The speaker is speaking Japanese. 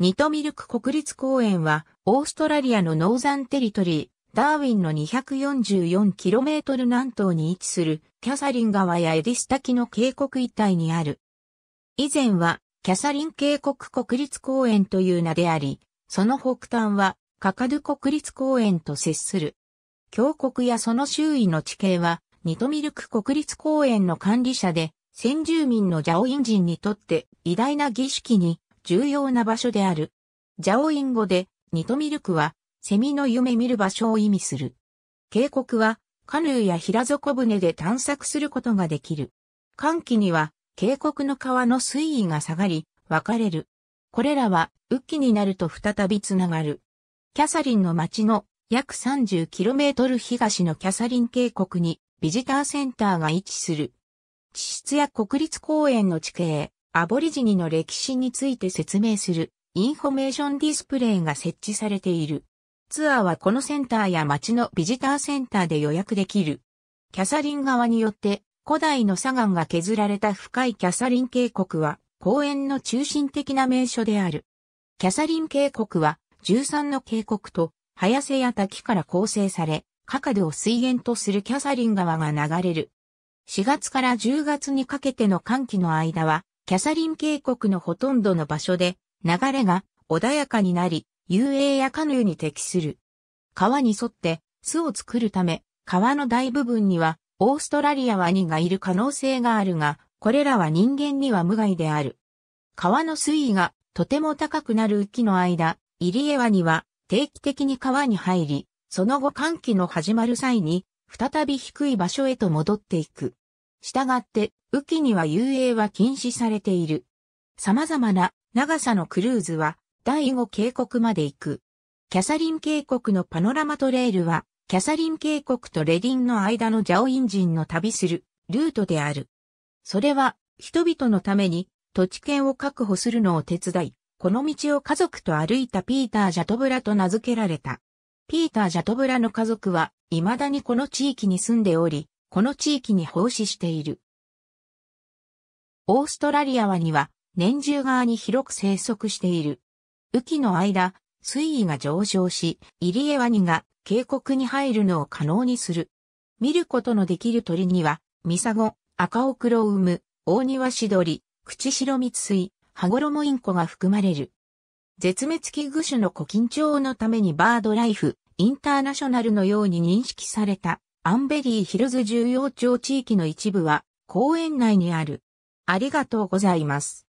ニトミルク国立公園は、オーストラリアのノーザンテリトリー、ダーウィンの 244km 南東に位置する、キャサリン川やエディスタキの渓谷一帯にある。以前は、キャサリン渓谷国立公園という名であり、その北端は、カカドゥ国立公園と接する。峡谷やその周囲の地形は、ニトミルク国立公園の管理者で、先住民のジャオイン人にとって偉大な儀式に重要な場所である。ジャオイン語で、ニトミルクは、セミの夢見る場所を意味する。渓谷は、カヌーや平底船で探索することができる。寒気には、渓谷の川の水位が下がり、分かれる。これらは、雨季になると再び繋がる。キャサリンの町の約 30km 東のキャサリン渓谷にビジターセンターが位置する。地質や国立公園の地形、アボリジニの歴史について説明するインフォメーションディスプレイが設置されている。ツアーはこのセンターや町のビジターセンターで予約できる。キャサリン側によって古代の砂岩が削られた深いキャサリン渓谷は公園の中心的な名所である。キャサリン渓谷は13の渓谷と早瀬や滝から構成され、カカを水源とするキャサリン川が流れる。4月から10月にかけての寒気の間はキャサリン渓谷のほとんどの場所で流れが穏やかになり、遊泳やカヌーに適する。川に沿って巣を作るため、川の大部分にはオーストラリアワニがいる可能性があるが、これらは人間には無害である。川の水位がとても高くなる雨季の間、イリエワニは定期的に川に入り、その後寒気の始まる際に、再び低い場所へと戻っていく。従って、雨季には遊泳は禁止されている。様々な長さのクルーズは、第5渓谷まで行く。キャサリン渓谷のパノラマトレイルは、キャサリン渓谷とレディンの間のジャオイン人の旅するルートである。それは、人々のために土地権を確保するのを手伝い、この道を家族と歩いたピーター・ジャトブラと名付けられた。ピーター・ジャトブラの家族は、未だにこの地域に住んでおり、この地域に奉仕している。オーストラリアワニは年中側に広く生息している。雨季の間、水位が上昇し、イリエワニが渓谷に入るのを可能にする。見ることのできる鳥には、ミサゴ、赤オクロム、オオ大庭シドリ、口白蜜水、羽衣インコが含まれる。絶滅危惧種の古今鳥のためにバードライフ、インターナショナルのように認識された。アンベリーヒルズ重要町地域の一部は公園内にある。ありがとうございます。